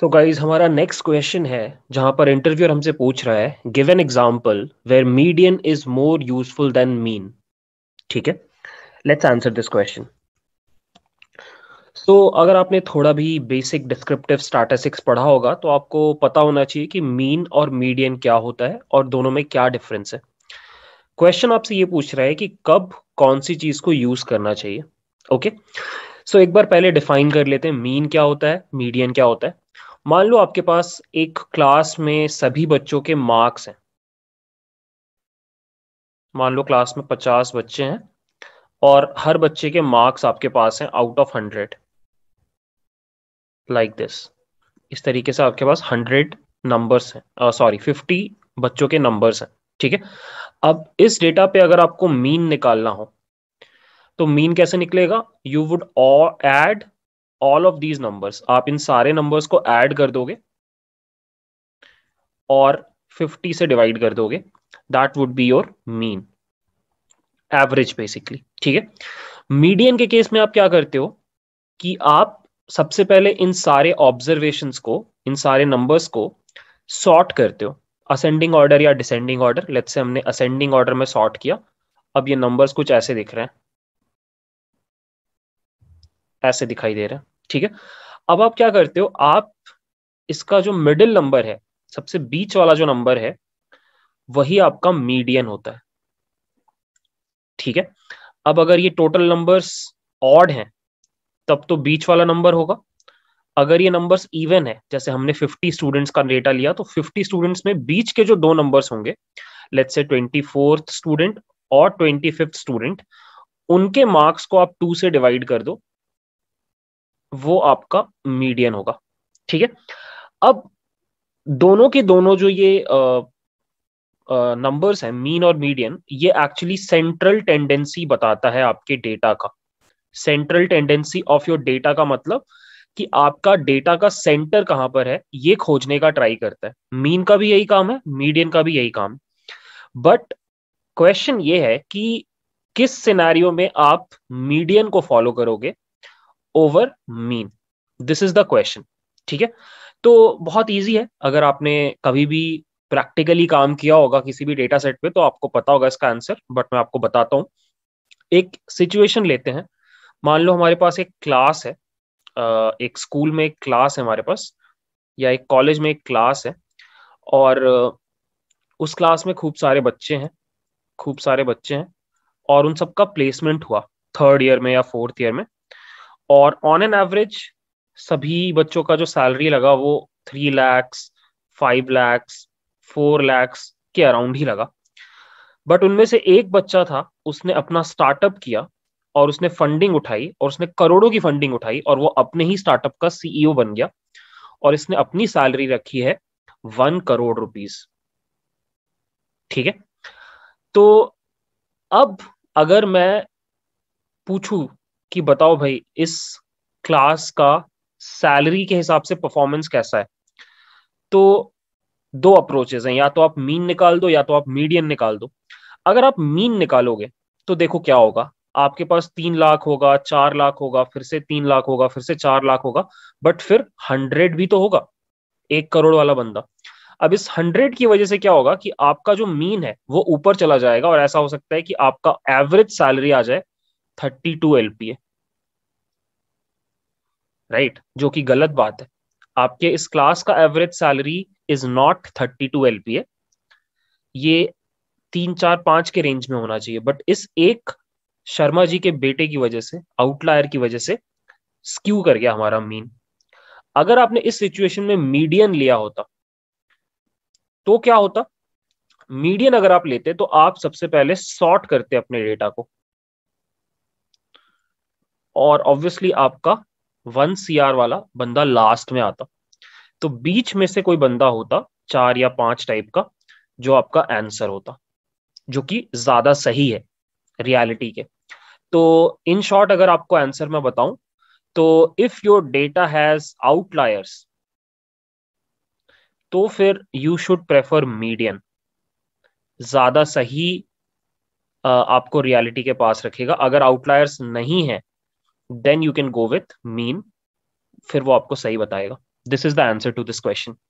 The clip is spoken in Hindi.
तो गाइज हमारा नेक्स्ट क्वेश्चन है जहां पर इंटरव्यूअर हमसे पूछ रहा है give an example where median is more useful than mean ठीक है let's answer this question so अगर आपने थोड़ा भी बेसिक डिस्क्रिप्टिव स्टैटिस्टिक्स पढ़ा होगा तो आपको पता होना चाहिए कि मीन और मीडियन क्या होता है और दोनों में क्या डिफरेंस है क्वेश्चन आपसे ये पूछ रहा है कि कब कौन सी चीज को यूज करना चाहिए ओके okay? सो so, एक बार पहले डिफाइन कर लेते हैं मीन क्या होता है मीडियन क्या होता है मान लो आपके पास एक क्लास में सभी बच्चों के मार्क्स हैं मान लो क्लास में पचास बच्चे हैं और हर बच्चे के मार्क्स आपके पास हैं out of hundred like this इस तरीके से आपके पास हंड्रेड नंबर्स हैं सॉरी फिफ्टी बच्चों के नंबर्स हैं ठीक है अब इस डेटा पे अगर आपको मीन निकालना हो तो मीन कैसे निकलेगा you would add all of these numbers आप इन सारे नंबर्स को ऐड कर दोगे और 50 से डिवाइड कर दोगे that would be your mean average basically ठीक है मीडियन के केस में आप क्या करते हो कि आप सबसे पहले इन सारे ऑब्जर्वेशंस को इन सारे नंबर्स को सॉर्ट करते हो असेंडिंग ऑर्डर या डिसेंडिंग ऑर्डर लेट से हमने असेंडिंग ऑर्डर में सॉर्ट किया अब ये नंबर्स कुछ ऐसे दिख रहे हैं ऐसे दिखाई दे रहे हैं ठीक है अब आप क्या करते हो आप इसका जो मिडिल नंबर है सबसे बीच वाला जो नंबर है वही आपका मीडियन होता है ठीक है अब अगर ये टोटल नंबर्स ऑड हैं तब तो बीच वाला नंबर होगा अगर ये नंबर्स इवन है जैसे हमने 50 स्टूडेंट्स का डेटा लिया तो 50 स्टूडेंट्स में बीच के जो दो नंबर्स होंगे लेट्स से ट्वेंटी स्टूडेंट और ट्वेंटी स्टूडेंट उनके मार्क्स को आप टू से डिवाइड कर दो वो आपका मीडियन होगा ठीक है अब दोनों के दोनों जो ये नंबर्स हैं मीन और मीडियन ये एक्चुअली सेंट्रल टेंडेंसी बताता है आपके डेटा का central tendency of your data का मतलब कि आपका डेटा का सेंटर कहां पर है ये खोजने का ट्राई करता है मीन का भी यही काम है मीडियन का भी यही काम बट क्वेश्चन ये है कि किस सिनेरियो में आप मीडियन को फॉलो करोगे over mean this is the question ठीक है तो बहुत ईजी है अगर आपने कभी भी प्रैक्टिकली काम किया होगा किसी भी डेटा सेट पे तो आपको पता होगा इसका आंसर बट मैं आपको बताता हूँ एक सिचुएशन लेते हैं मान लो हमारे पास एक क्लास है एक स्कूल में एक क्लास है हमारे पास या एक कॉलेज में एक क्लास है और उस क्लास में खूब सारे बच्चे हैं खूब सारे बच्चे हैं और उन सबका प्लेसमेंट हुआ थर्ड ईयर में या फोर्थ ईयर में और ऑन एन एवरेज सभी बच्चों का जो सैलरी लगा वो three lakhs five lakhs four lakhs के अराउंड ही लगा बट उनमें से एक बच्चा था उसने अपना स्टार्टअप किया और उसने फंडिंग उठाई और उसने करोड़ों की फंडिंग उठाई और वो अपने ही स्टार्टअप का सीईओ e बन गया और इसने अपनी सैलरी रखी है वन करोड़ रुपीस ठीक है तो अब अगर मैं पूछूं कि बताओ भाई इस क्लास का सैलरी के हिसाब से परफॉर्मेंस कैसा है तो दो अप्रोचेस हैं या तो आप मीन निकाल दो या तो आप मीडियन निकाल दो अगर आप मीन निकालोगे तो देखो क्या होगा आपके पास तीन लाख होगा चार लाख होगा फिर से तीन लाख होगा फिर से चार लाख होगा बट फिर हंड्रेड भी तो होगा एक करोड़ वाला बंदा अब इस हंड्रेड की वजह से क्या होगा कि आपका जो मीन है वो ऊपर चला जाएगा और ऐसा हो सकता है कि आपका एवरेज सैलरी आ जाए thirty two L P A right जो कि गलत बात है आपके इस क्लास का average salary is not thirty two L P A ये तीन चार पांच के रेंज में होना चाहिए बट इस एक शर्मा जी के बेटे की वजह से आउटलायर की वजह से स्क्यू कर गया हमारा मीन अगर आपने इस सिचुएशन में मीडियन लिया होता तो क्या होता मीडियन अगर आप लेते तो आप सबसे पहले सॉर्ट करते अपने डेटा को और ऑब्वियसली आपका वन सी वाला बंदा लास्ट में आता तो बीच में से कोई बंदा होता चार या पांच टाइप का जो आपका आंसर होता जो कि ज्यादा सही है रियलिटी के तो इन शॉर्ट अगर आपको आंसर मैं बताऊं तो if your data has outliers तो फिर यू शुड प्रेफर मीडियन ज्यादा सही आपको रियलिटी के पास रखेगा अगर आउटलायर्स नहीं है then you can go with mean फिर वो आपको सही बताएगा this is the answer to this question